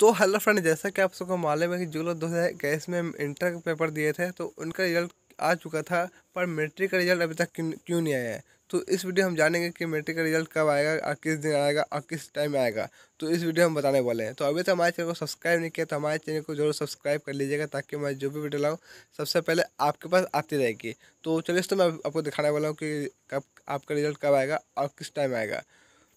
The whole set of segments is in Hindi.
तो हेलो फ्रेंड जैसा कि आप सबको मालूम है कि जो लोग दो हज़ार इक्कीस में इंटर पेपर दिए थे तो उनका रिजल्ट आ चुका था पर मेट्रिक का रिजल्ट अभी तक क्यों नहीं आया है तो इस वीडियो हम जानेंगे कि मेट्रिक का रिजल्ट कब आएगा और किस दिन आएगा और किस टाइम आएगा तो इस वीडियो हम बताने वाले हैं तो अभी तक हमारे चैनल को सब्सक्राइब नहीं किया तो हमारे चैनल को जरूर सब्सक्राइब कर लीजिएगा ताकि मैं जो भी वीडियो लाऊँ सबसे पहले आपके पास आती रहेगी तो चलिए तो मैं आपको दिखाने वाला हूँ कि कब आपका रिजल्ट कब आएगा और किस टाइम आएगा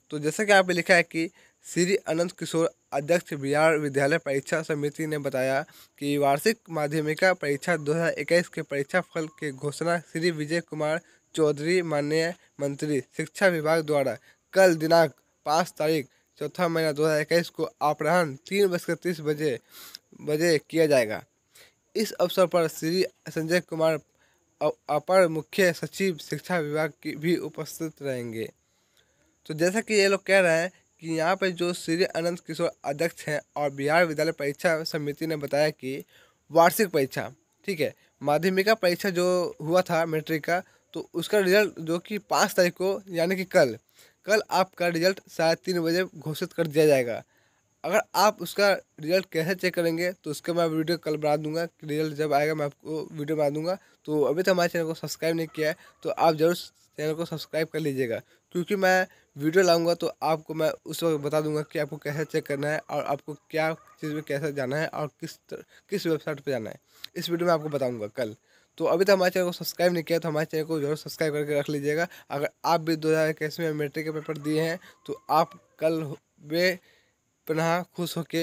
तो जैसा कि आपने लिखा है कि श्री अनंत किशोर अध्यक्ष बिहार विद्यालय परीक्षा समिति ने बताया कि वार्षिक माध्यमिका परीक्षा 2021 के परीक्षा फल की घोषणा श्री विजय कुमार चौधरी माननीय मंत्री शिक्षा विभाग द्वारा कल दिनांक पाँच तारीख चौथा महीना 2021 को अपराह्न तीन बजकर तीस बजे बजे किया जाएगा इस अवसर पर श्री संजय कुमार अपर मुख्य सचिव शिक्षा विभाग की भी उपस्थित रहेंगे तो जैसा कि ये लोग कह रहे हैं कि यहाँ पर जो श्री अनंत किशोर अध्यक्ष हैं और बिहार विद्यालय परीक्षा समिति ने बताया कि वार्षिक परीक्षा ठीक है माध्यमिका परीक्षा जो हुआ था मैट्रिक का तो उसका रिजल्ट जो कि पाँच तारीख को यानी कि कल कल आपका रिजल्ट साढ़े तीन बजे घोषित कर दिया जाएगा अगर आप उसका रिजल्ट कैसे चेक करेंगे तो उसका मैं वीडियो कल बना दूंगा कि रिजल्ट जब आएगा मैं आपको वीडियो बना दूंगा तो अभी तक हमारे चैनल को सब्सक्राइब नहीं किया है तो आप ज़रूर चैनल को सब्सक्राइब कर लीजिएगा क्योंकि मैं वीडियो लाऊंगा तो आपको मैं उस वक्त बता दूंगा कि आपको कैसे चेक करना है और आपको क्या चीज़ में कैसे जाना है और किस तर, किस वेबसाइट पर जाना है इस वीडियो में आपको बताऊँगा कल तो अभी तक हमारे चैनल को सब्सक्राइब नहीं किया तो हमारे चैनल को जरूर सब्सक्राइब करके रख लीजिएगा अगर आप भी दो हज़ार इक्कीस में मेट्रिक के पेपर दिए हैं तो आप कल वे पुनः खुश होके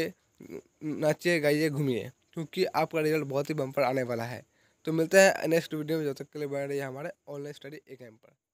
नाचिए गाइए घूमिए क्योंकि आपका रिजल्ट बहुत ही बम्पर आने वाला है तो मिलते हैं नेक्स्ट वीडियो में जब तक के लिए बने रहिए हमारे ऑनलाइन स्टडी एक एम पर